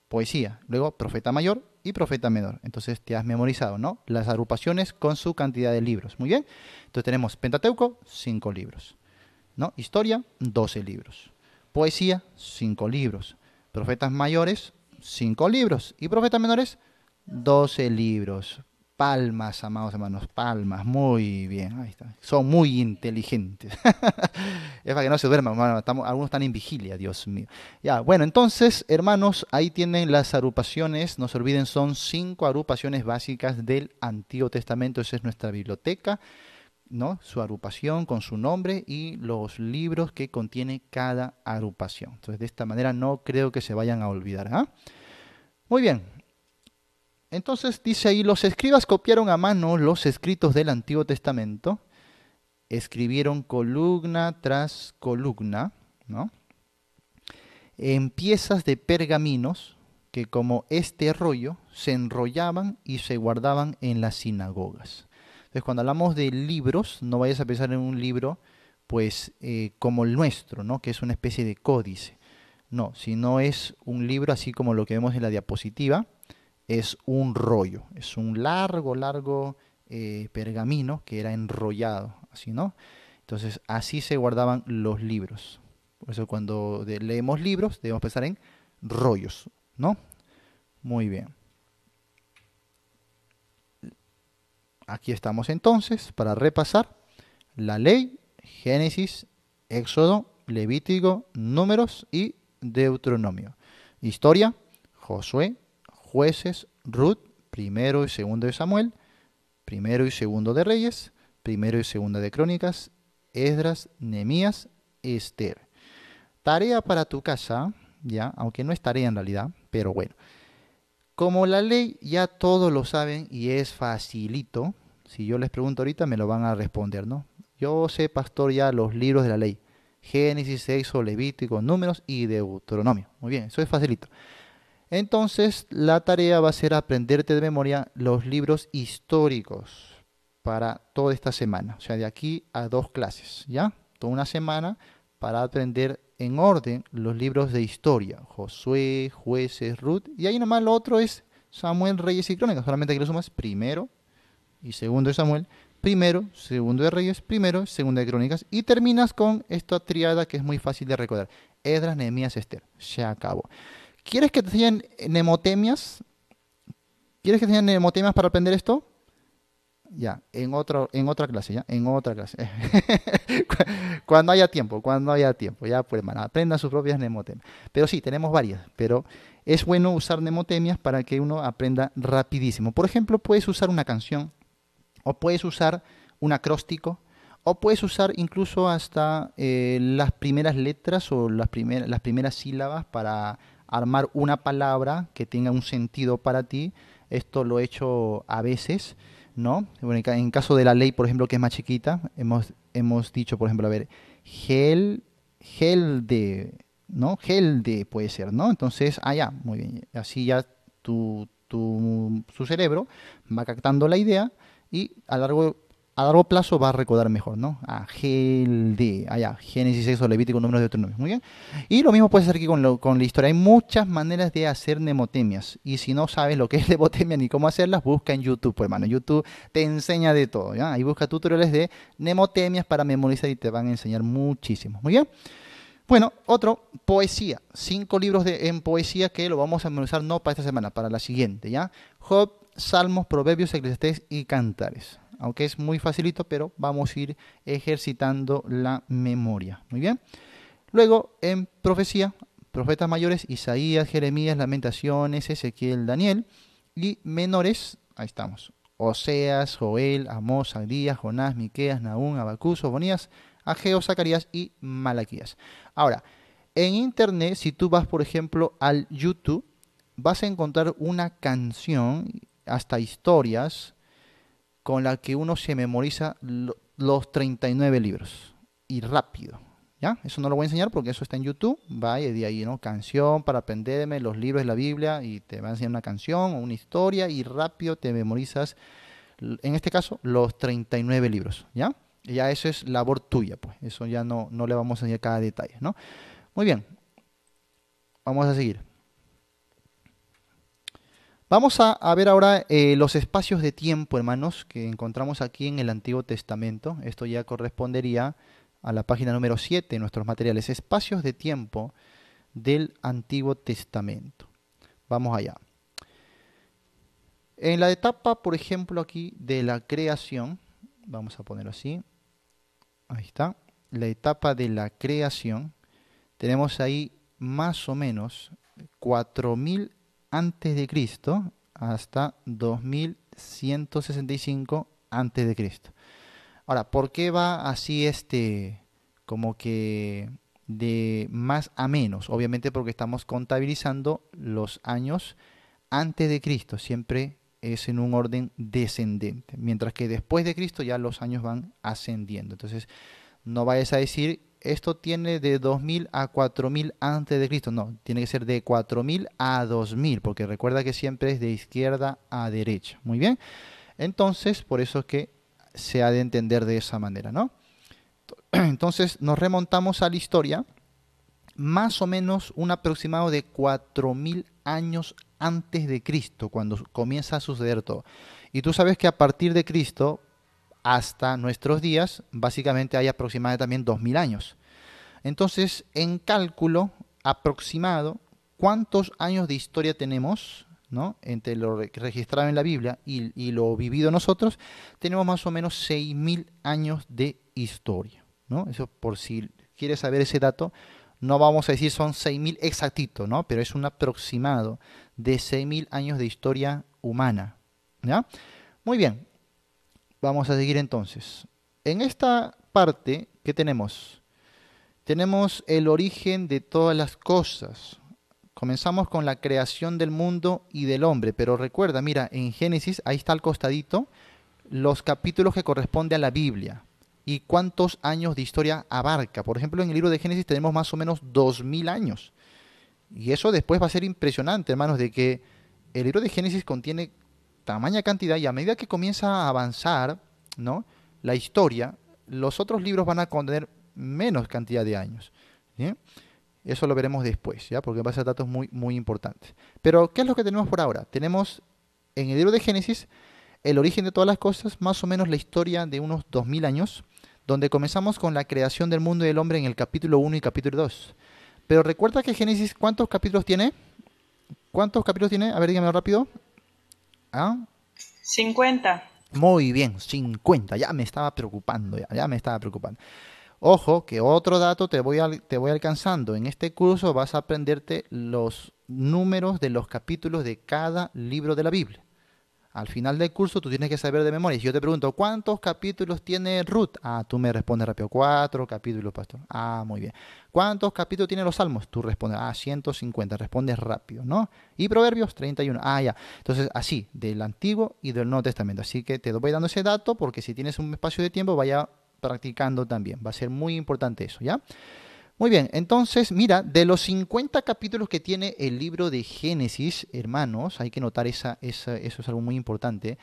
poesía, luego profeta mayor y profeta menor. Entonces te has memorizado, ¿no? Las agrupaciones con su cantidad de libros. Muy bien. Entonces tenemos Pentateuco, cinco libros. ¿no? Historia, 12 libros. Poesía, cinco libros. Profetas mayores, cinco libros. Y profetas menores, 12 libros. Palmas, amados hermanos, palmas, muy bien, ahí está. Son muy inteligentes. (laughs) es para que no se duerman, Estamos, algunos están en vigilia, Dios mío. Ya, bueno, entonces, hermanos, ahí tienen las agrupaciones. No se olviden, son cinco agrupaciones básicas del Antiguo Testamento. Esa es nuestra biblioteca, ¿no? Su agrupación con su nombre y los libros que contiene cada agrupación. Entonces, de esta manera no creo que se vayan a olvidar. ¿ah? Muy bien, entonces dice ahí, los escribas copiaron a mano los escritos del Antiguo Testamento, escribieron columna tras columna, ¿no? en piezas de pergaminos que como este rollo se enrollaban y se guardaban en las sinagogas. Entonces cuando hablamos de libros, no vayas a pensar en un libro pues eh, como el nuestro, ¿no? que es una especie de códice. No, sino es un libro así como lo que vemos en la diapositiva, es un rollo, es un largo, largo eh, pergamino que era enrollado, así, ¿no? Entonces, así se guardaban los libros. Por eso cuando leemos libros debemos pensar en rollos, ¿no? Muy bien. Aquí estamos entonces para repasar la ley, Génesis, Éxodo, Levítico, Números y Deuteronomio. Historia, Josué, jueces, Ruth, primero y segundo de Samuel, primero y segundo de Reyes, primero y segundo de Crónicas, Esdras, Nemías, Esther. Tarea para tu casa, ya, aunque no es tarea en realidad, pero bueno. Como la ley ya todos lo saben y es facilito, si yo les pregunto ahorita me lo van a responder, ¿no? Yo sé, pastor, ya los libros de la ley. Génesis, Sexo, Levítico, Números y Deuteronomio. Muy bien, eso es facilito. Entonces, la tarea va a ser aprenderte de memoria los libros históricos para toda esta semana, o sea, de aquí a dos clases, ¿ya? Toda una semana para aprender en orden los libros de historia, Josué, Jueces, Ruth, y ahí nomás lo otro es Samuel, Reyes y Crónicas, solamente que lo sumas primero y segundo de Samuel, primero, segundo de Reyes, primero, segundo de Crónicas, y terminas con esta triada que es muy fácil de recordar, Edras, Nehemías, Esther, se acabó. ¿Quieres que te enseñen nemotemias? ¿Quieres que te enseñen nemotemias para aprender esto? Ya, en, otro, en otra clase, ya, en otra clase. (laughs) cuando haya tiempo, cuando haya tiempo, ya pues, aprendan sus propias nemotemias. Pero sí, tenemos varias, pero es bueno usar nemotemias para que uno aprenda rapidísimo. Por ejemplo, puedes usar una canción, o puedes usar un acróstico, o puedes usar incluso hasta eh, las primeras letras o las, primeras las primeras sílabas para armar una palabra que tenga un sentido para ti. Esto lo he hecho a veces, ¿no? en caso de la ley, por ejemplo, que es más chiquita, hemos, hemos dicho, por ejemplo, a ver, gel, gel de, ¿no? Gel de puede ser, ¿no? Entonces, ah, ya, muy bien. Así ya tu, tu, su cerebro va captando la idea y a lo largo a largo plazo va a recordar mejor, ¿no? Ah, de allá, Génesis, Sexo, Levítico, Números de Deuteronomio, muy bien. Y lo mismo puedes hacer aquí con, lo, con la historia. Hay muchas maneras de hacer mnemotemias. Y si no sabes lo que es mnemotemia (laughs) ni cómo hacerlas, busca en YouTube, pues, hermano. YouTube te enseña de todo, ¿ya? Ahí busca tutoriales de nemotemias para memorizar y te van a enseñar muchísimo, muy bien. Bueno, otro, poesía. Cinco libros de, en poesía que lo vamos a memorizar no para esta semana, para la siguiente, ¿ya? Job, Salmos, Proverbios, Eclesiastés y Cantares aunque es muy facilito, pero vamos a ir ejercitando la memoria. Muy bien. Luego, en profecía, profetas mayores, Isaías, Jeremías, Lamentaciones, Ezequiel, Daniel, y menores, ahí estamos, Oseas, Joel, Amós, Agdías, Jonás, Miqueas, Naún, Abacus, Obonías, Ageo, Zacarías y Malaquías. Ahora, en internet, si tú vas, por ejemplo, al YouTube, vas a encontrar una canción, hasta historias, con la que uno se memoriza los 39 libros y rápido. ¿Ya? Eso no lo voy a enseñar porque eso está en YouTube. Va de ahí, ¿no? Canción para aprenderme, los libros de la Biblia y te va a enseñar una canción o una historia y rápido te memorizas, en este caso, los 39 libros, ¿ya? ya eso es labor tuya, pues. Eso ya no, no le vamos a enseñar cada detalle, ¿no? Muy bien. Vamos a seguir. Vamos a, ver ahora eh, los espacios de tiempo, hermanos, que encontramos aquí en el Antiguo Testamento. Esto ya correspondería a la página número 7 de nuestros materiales, espacios de tiempo del Antiguo Testamento. Vamos allá. En la etapa, por ejemplo, aquí de la creación, vamos a ponerlo así, ahí está, la etapa de la creación, tenemos ahí más o menos 4.000 antes de Cristo hasta 2165 antes de Cristo. Ahora, ¿por qué va así este como que de más a menos? Obviamente porque estamos contabilizando los años antes de Cristo, siempre es en un orden descendente, mientras que después de Cristo ya los años van ascendiendo. Entonces, no vayas a decir esto tiene de 2000 a 4000 antes de Cristo. No, tiene que ser de 4000 a 2000, porque recuerda que siempre es de izquierda a derecha. Muy bien. Entonces, por eso es que se ha de entender de esa manera, ¿no? (clears throat) Entonces, nos remontamos a la historia, más o menos un aproximado de 4000 años antes de Cristo, cuando comienza a suceder todo. Y tú sabes que a partir de Cristo hasta nuestros días, básicamente hay aproximadamente también 2.000 años. Entonces, en cálculo aproximado, ¿cuántos años de historia tenemos ¿no? entre lo registrado en la Biblia y, lo vivido nosotros? Tenemos más o menos 6.000 años de historia. ¿no? Eso por si quieres saber ese dato, no vamos a decir son 6.000 exactitos, ¿no? pero es un aproximado de 6.000 años de historia humana. ¿ya? Muy bien, Vamos a seguir entonces. En esta parte, ¿qué tenemos? Tenemos el origen de todas las cosas. Comenzamos con la creación del mundo y del hombre, pero recuerda, mira, en Génesis, ahí está al costadito, los capítulos que corresponden a la Biblia y cuántos años de historia abarca. Por ejemplo, en el libro de Génesis tenemos más o menos 2.000 años. Y eso después va a ser impresionante, hermanos, de que el libro de Génesis contiene tamaña cantidad y a medida que comienza a avanzar, ¿no? La historia, los otros libros van a contener menos cantidad de años. Eso lo veremos después, ¿ya? Porque va a ser datos muy, muy importantes. Pero, ¿qué es lo que tenemos por ahora? Tenemos en el libro de Génesis el origen de todas las cosas, más o menos la historia de unos 2000 años, donde comenzamos con la creación del mundo y del hombre en el capítulo 1 y capítulo 2. Pero recuerda que Génesis, ¿cuántos capítulos tiene? ¿Cuántos capítulos tiene? A ver, dígame rápido. 50. ¿Ah? Muy bien, 50. Ya me estaba preocupando, ya, me estaba preocupando. Ojo, que otro dato te voy, te voy alcanzando. En este curso vas a aprenderte los números de los capítulos de cada libro de la Biblia. Al final del curso tú tienes que saber de memoria. Si yo te pregunto, ¿cuántos capítulos tiene Ruth? Ah, tú me respondes rápido, cuatro capítulos, pastor. Ah, muy bien. ¿Cuántos capítulos tiene los salmos? Tú respondes, ah, 150, respondes rápido, ¿no? Y Proverbios 31, ah, ya. Entonces, así, del Antiguo y del Nuevo Testamento. Así que te voy dando ese dato porque si tienes un espacio de tiempo, vaya practicando también. Va a ser muy importante eso, ¿ya? Muy bien, entonces mira, de los 50 capítulos que tiene el libro de Génesis, hermanos, hay que notar esa, eso es algo muy importante,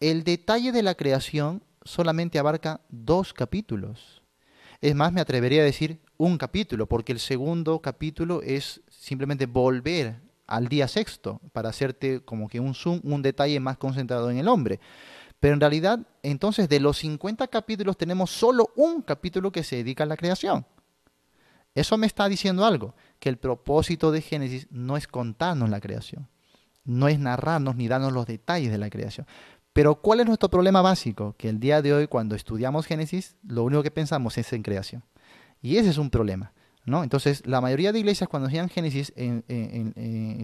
el detalle de la creación solamente abarca dos capítulos. Es más, me atrevería a decir un capítulo, porque el segundo capítulo es simplemente volver al día sexto para hacerte como que un zoom, un detalle más concentrado en el hombre. Pero en realidad, entonces, de los 50 capítulos tenemos solo un capítulo que se dedica a la creación. Eso me está diciendo algo, que el propósito de Génesis no es contarnos la creación, no es narrarnos ni darnos los detalles de la creación. Pero ¿cuál es nuestro problema básico? Que el día de hoy cuando estudiamos Génesis, lo único que pensamos es en creación. Y ese es un problema. ¿no? Entonces, la mayoría de iglesias cuando enseñan Génesis, en,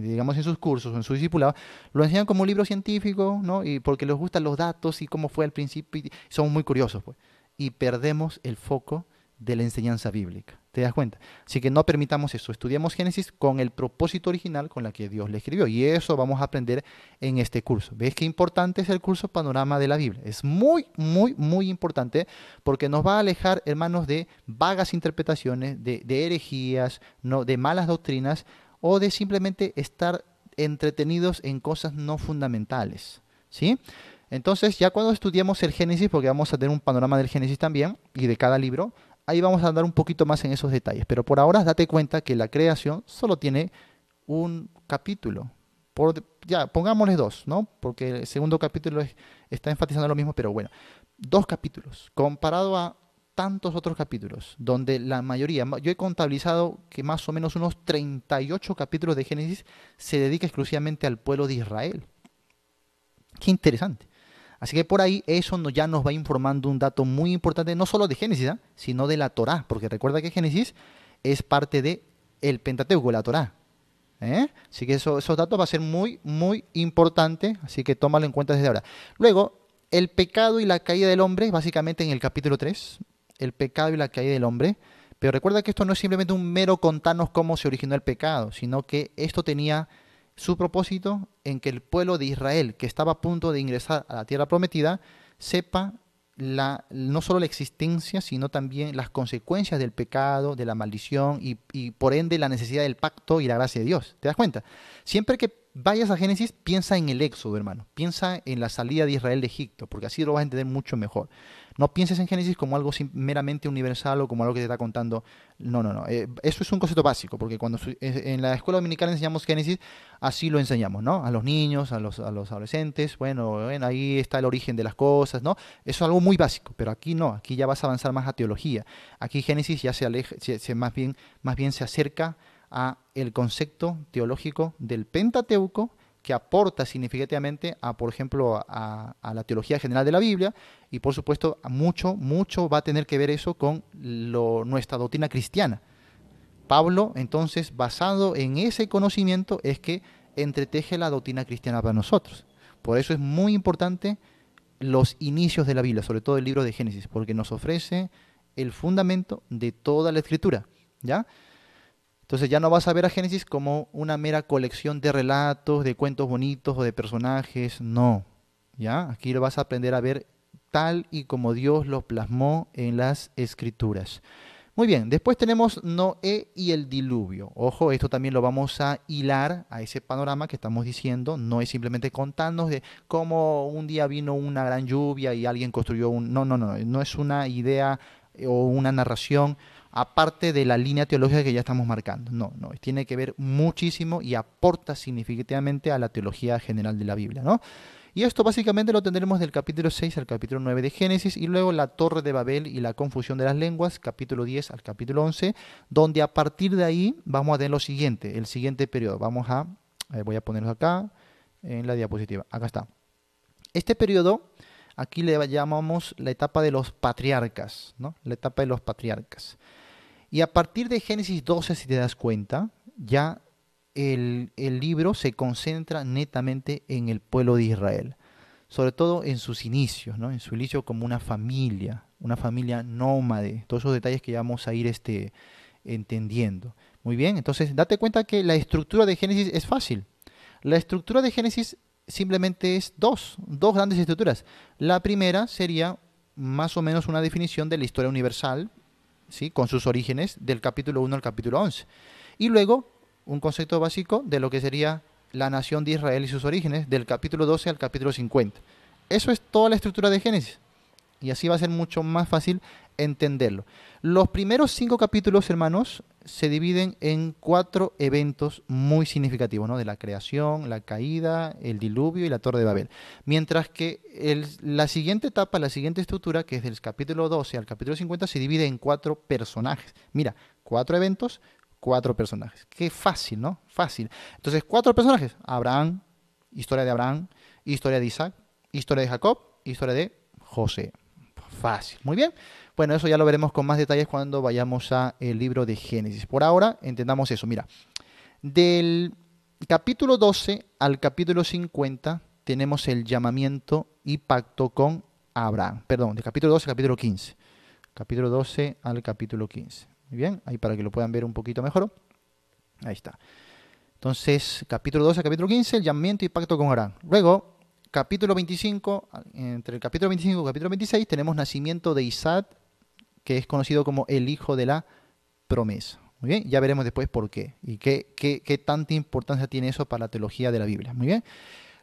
digamos en sus cursos, en su discipulado, lo enseñan como un libro científico, ¿no? y porque les gustan los datos y cómo fue al principio, y somos muy curiosos. Pues. Y perdemos el foco de la enseñanza bíblica. ¿Te das cuenta? Así que no permitamos eso. Estudiamos Génesis con el propósito original con la que Dios le escribió. Y eso vamos a aprender en este curso. ¿Ves qué importante es el curso Panorama de la Biblia? Es muy, muy, muy importante porque nos va a alejar, hermanos, de vagas interpretaciones, de, herejías, no, de malas doctrinas o de simplemente estar entretenidos en cosas no fundamentales. ¿Sí? Entonces, ya cuando estudiamos el Génesis, porque vamos a tener un panorama del Génesis también y de cada libro, ahí vamos a andar un poquito más en esos detalles. Pero por ahora date cuenta que la creación solo tiene un capítulo. ya, pongámosle dos, ¿no? Porque el segundo capítulo está enfatizando lo mismo, pero bueno, dos capítulos, comparado a tantos otros capítulos, donde la mayoría, yo he contabilizado que más o menos unos 38 capítulos de Génesis se dedica exclusivamente al pueblo de Israel. Qué interesante. Así que por ahí eso ya nos va informando un dato muy importante, no solo de Génesis, ¿ah? sino de la Torá, porque recuerda que Génesis es parte de el Pentateuco, la Torá. ¿eh? Así que esos datos va a ser muy, muy importante, así que tómalo en cuenta desde ahora. Luego, el pecado y la caída del hombre, básicamente en el capítulo 3, el pecado y la caída del hombre. Pero recuerda que esto no es simplemente un mero contarnos cómo se originó el pecado, sino que esto tenía su propósito en que el pueblo de Israel, que estaba a punto de ingresar a la tierra prometida, sepa la, no solo la existencia, sino también las consecuencias del pecado, de la maldición y, y por ende la necesidad del pacto y la gracia de Dios. ¿Te das cuenta? Siempre que vayas a Génesis, piensa en el éxodo, hermano. Piensa en la salida de Israel de Egipto, porque así lo vas a entender mucho mejor. No pienses en Génesis como algo meramente universal o como algo que te está contando. No, no, no. Eh, eso es un concepto básico, porque cuando en la escuela dominical enseñamos Génesis, así lo enseñamos, ¿no? A los niños, a los, adolescentes. Bueno, ahí está el origen de las cosas, ¿no? Eso es algo muy básico, pero aquí no. Aquí ya vas a avanzar más a teología. Aquí Génesis ya se aleja, más bien se acerca a el concepto teológico del Pentateuco que aporta significativamente a, por ejemplo, a, la teología general de la Biblia y, por supuesto, mucho, mucho va a tener que ver eso con nuestra doctrina cristiana. Pablo, entonces, basado en ese conocimiento, es que entreteje la doctrina cristiana para nosotros. Por eso es muy importante los inicios de la Biblia, sobre todo el libro de Génesis, porque nos ofrece el fundamento de toda la escritura, ¿ya?, entonces ya no vas a ver a Génesis como una mera colección de relatos, de cuentos bonitos o de personajes, no. ¿Ya? Aquí lo vas a aprender a ver tal y como Dios lo plasmó en las escrituras. Muy bien, después tenemos Noé y el diluvio. Ojo, esto también lo vamos a hilar a ese panorama que estamos diciendo. No es simplemente contarnos de cómo un día vino una gran lluvia y alguien construyó un... No, no, no, no es una idea eh, o una narración aparte de la línea teológica que ya estamos marcando. No, no, tiene que ver muchísimo y aporta significativamente a la teología general de la Biblia, ¿no? Y esto básicamente lo tendremos del capítulo 6 al capítulo 9 de Génesis y luego la Torre de Babel y la confusión de las lenguas, capítulo 10 al capítulo 11, donde a partir de ahí vamos a ver lo siguiente, el siguiente periodo. Vamos a, eh, voy a ponerlo acá en la diapositiva, acá está. Este periodo aquí le llamamos la etapa de los patriarcas, ¿no? La etapa de los patriarcas. Y a partir de Génesis 12, si te das cuenta, ya el, libro se concentra netamente en el pueblo de Israel, sobre todo en sus inicios, ¿no? en su inicio como una familia, una familia nómade, todos esos detalles que ya vamos a ir este, entendiendo. Muy bien, entonces date cuenta que la estructura de Génesis es fácil. La estructura de Génesis simplemente es dos, dos grandes estructuras. La primera sería más o menos una definición de la historia universal, con sus orígenes del capítulo 1 al capítulo 11. Y luego, un concepto básico de lo que sería la nación de Israel y sus orígenes del capítulo 12 al capítulo 50. Eso es toda la estructura de Génesis. Y así va a ser mucho más fácil entenderlo. Los primeros cinco capítulos, hermanos, se dividen en cuatro eventos muy significativos, ¿no? de la creación, la caída, el diluvio y la torre de Babel. Mientras que la siguiente etapa, la siguiente estructura, que es del capítulo 12 al capítulo 50, se divide en cuatro personajes. Mira, cuatro eventos, cuatro personajes. Qué fácil, ¿no? Fácil. Entonces, cuatro personajes. Abraham, historia de Abraham, historia de Isaac, historia de Jacob, historia de José fácil. Muy bien. Bueno, eso ya lo veremos con más detalles cuando vayamos al libro de Génesis. Por ahora, entendamos eso. Mira, del capítulo 12 al capítulo 50 tenemos el llamamiento y pacto con Abraham. Perdón, del capítulo 12 al capítulo 15. Capítulo 12 al capítulo 15. Muy bien, ahí para que lo puedan ver un poquito mejor. Ahí está. Entonces, capítulo 12 al capítulo 15, el llamamiento y pacto con Abraham. Luego, capítulo 25, entre el capítulo 25 y el capítulo 26, tenemos nacimiento de Isaac, que es conocido como el hijo de la promesa. Muy bien, ya veremos después por qué y qué, qué, qué tanta importancia tiene eso para la teología de la Biblia. Muy bien.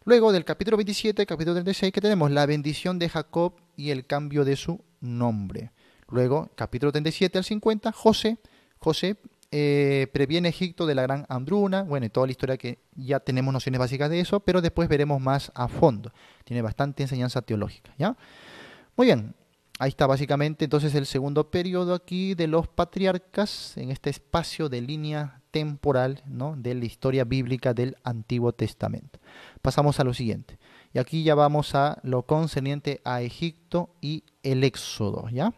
Luego del capítulo 27 capítulo 36 que tenemos la bendición de Jacob y el cambio de su nombre. Luego, capítulo 37 al 50, José, José eh, previene Egipto de la gran hambruna, bueno, y toda la historia que ya tenemos nociones básicas de eso, pero después veremos más a fondo. Tiene bastante enseñanza teológica, ¿ya? Muy bien, ahí está básicamente entonces el segundo periodo aquí de los patriarcas en este espacio de línea temporal ¿no? de la historia bíblica del Antiguo Testamento. Pasamos a lo siguiente. Y aquí ya vamos a lo concerniente a Egipto y el Éxodo, ¿ya?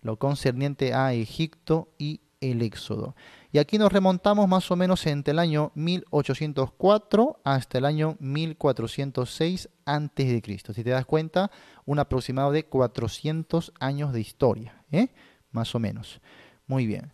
Lo concerniente a Egipto y el Éxodo. Y aquí nos remontamos más o menos entre el año 1804 hasta el año 1406 a.C. Si te das cuenta, un aproximado de 400 años de historia, ¿eh? más o menos. Muy bien.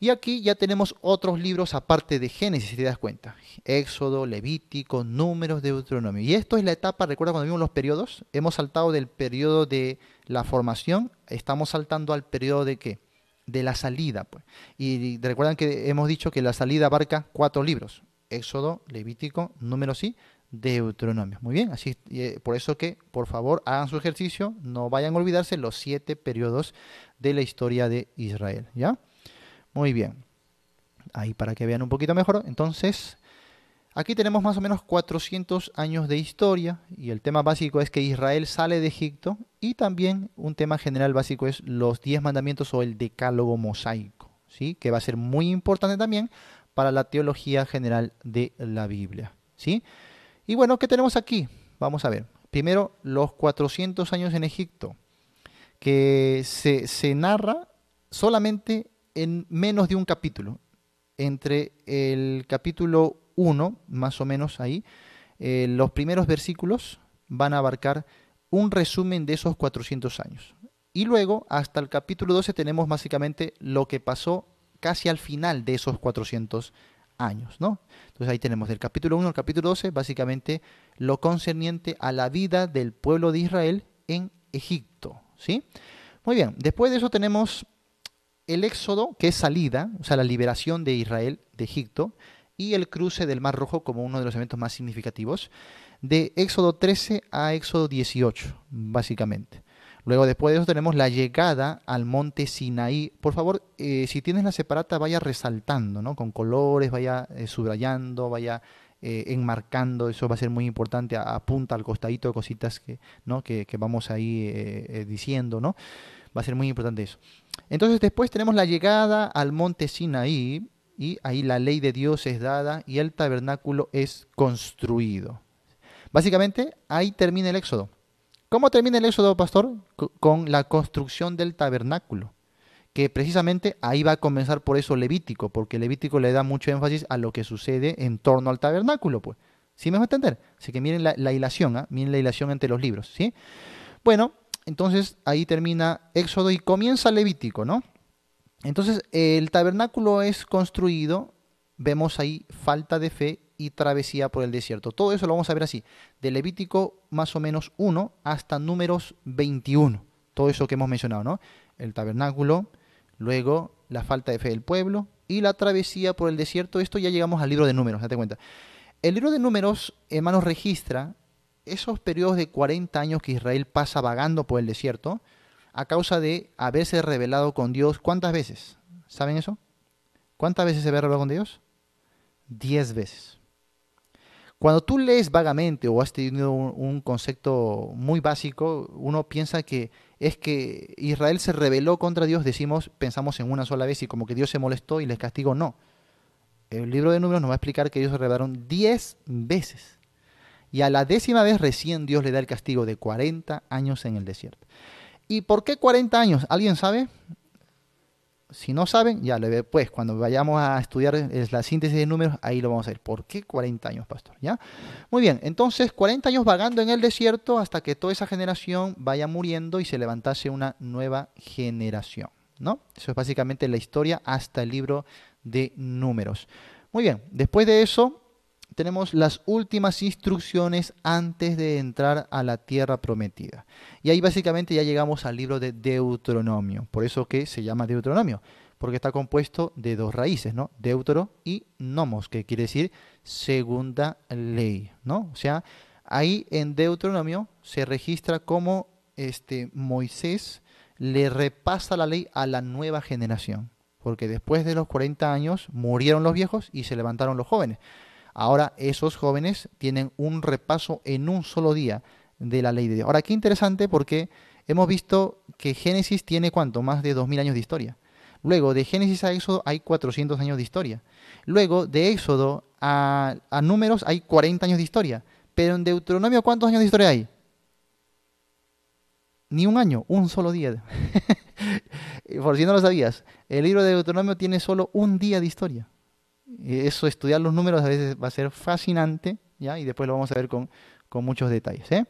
Y aquí ya tenemos otros libros aparte de Génesis, si te das cuenta. Éxodo, Levítico, Números, Deuteronomio. Y esto es la etapa, recuerda cuando vimos los periodos, hemos saltado del periodo de la formación, estamos saltando al periodo de qué? de la salida. Pues. Y recuerdan que hemos dicho que la salida abarca cuatro libros, Éxodo, Levítico, Números y Deuteronomio. Muy bien, así eh, por eso que por favor hagan su ejercicio, no vayan a olvidarse los siete periodos de la historia de Israel, ¿ya? Muy bien. Ahí para que vean un poquito mejor. Entonces, Aquí tenemos más o menos 400 años de historia y el tema básico es que Israel sale de Egipto y también un tema general básico es los 10 mandamientos o el decálogo mosaico, ¿sí? que va a ser muy importante también para la teología general de la Biblia. ¿sí? Y bueno, ¿qué tenemos aquí? Vamos a ver. Primero, los 400 años en Egipto, que se, se narra solamente en menos de un capítulo, entre el capítulo 1, más o menos ahí, eh, los primeros versículos van a abarcar un resumen de esos 400 años. Y luego, hasta el capítulo 12, tenemos básicamente lo que pasó casi al final de esos 400 años, ¿no? Entonces ahí tenemos del capítulo 1 al capítulo 12, básicamente lo concerniente a la vida del pueblo de Israel en Egipto, ¿sí? Muy bien, después de eso tenemos el éxodo, que es salida, o sea, la liberación de Israel de Egipto y el cruce del Mar Rojo como uno de los eventos más significativos, de Éxodo 13 a Éxodo 18, básicamente. Luego después de eso tenemos la llegada al monte Sinaí. Por favor, eh, si tienes la separata, vaya resaltando, ¿no? Con colores, vaya eh, subrayando, vaya eh, enmarcando. Eso va a ser muy importante. Apunta al costadito de cositas que, ¿no? que, que vamos ahí diciendo, ¿no? Va a ser muy importante eso. Entonces después tenemos la llegada al monte Sinaí y ahí la ley de Dios es dada y el tabernáculo es construido. Básicamente, ahí termina el Éxodo. ¿Cómo termina el Éxodo, pastor? Con la construcción del tabernáculo, que precisamente ahí va a comenzar por eso Levítico, porque Levítico le da mucho énfasis a lo que sucede en torno al tabernáculo, pues. ¿Sí me va a entender? Así que miren la, hilación, ¿ah? miren la hilación entre los libros, ¿sí? Bueno, entonces ahí termina Éxodo y comienza Levítico, ¿no? Entonces, el tabernáculo es construido, vemos ahí falta de fe y travesía por el desierto. Todo eso lo vamos a ver así, de Levítico más o menos 1 hasta números 21, todo eso que hemos mencionado, ¿no? El tabernáculo, luego la falta de fe del pueblo y la travesía por el desierto. Esto ya llegamos al libro de números, date cuenta. El libro de números, hermanos, registra esos periodos de 40 años que Israel pasa vagando por el desierto, a causa de haberse revelado con Dios. ¿Cuántas veces? ¿Saben eso? ¿Cuántas veces se ve revelado con Dios? Diez veces. Cuando tú lees vagamente o has tenido un, concepto muy básico, uno piensa que es que Israel se rebeló contra Dios, decimos, pensamos en una sola vez y como que Dios se molestó y les castigó. No. El libro de números nos va a explicar que ellos se revelaron diez veces. Y a la décima vez recién Dios le da el castigo de 40 años en el desierto. ¿Y por qué 40 años? ¿Alguien sabe? Si no saben, ya le pues cuando vayamos a estudiar la síntesis de números, ahí lo vamos a ver. ¿Por qué 40 años, pastor? ¿Ya? Muy bien, entonces 40 años vagando en el desierto hasta que toda esa generación vaya muriendo y se levantase una nueva generación, ¿no? Eso es básicamente la historia hasta el libro de números. Muy bien, después de eso, tenemos las últimas instrucciones antes de entrar a la tierra prometida. Y ahí básicamente ya llegamos al libro de Deuteronomio, por eso que se llama Deuteronomio, porque está compuesto de dos raíces, ¿no? Deutero y nomos, que quiere decir segunda ley, ¿no? O sea, ahí en Deuteronomio se registra cómo este Moisés le repasa la ley a la nueva generación, porque después de los 40 años murieron los viejos y se levantaron los jóvenes. Ahora esos jóvenes tienen un repaso en un solo día de la ley de Dios. Ahora, qué interesante porque hemos visto que Génesis tiene cuánto, más de 2.000 años de historia. Luego, de Génesis a Éxodo hay 400 años de historia. Luego, de Éxodo a, números hay 40 años de historia. Pero en Deuteronomio, ¿cuántos años de historia hay? Ni un año, un solo día. (laughs) Por si no lo sabías, el libro de Deuteronomio tiene solo un día de historia. Eso, estudiar los números a veces va a ser fascinante, ¿ya? Y después lo vamos a ver con, muchos detalles, ¿eh?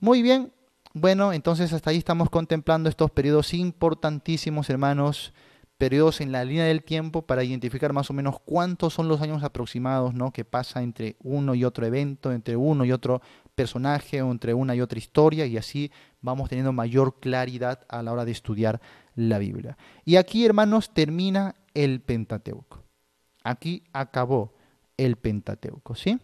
Muy bien, bueno, entonces hasta ahí estamos contemplando estos periodos importantísimos, hermanos, periodos en la línea del tiempo para identificar más o menos cuántos son los años aproximados, Que pasa entre uno y otro evento, entre uno y otro personaje o entre una y otra historia y así vamos teniendo mayor claridad a la hora de estudiar la Biblia. Y aquí, hermanos, termina el Pentateuco. Aquí acabó el Pentateuco, ¿sí?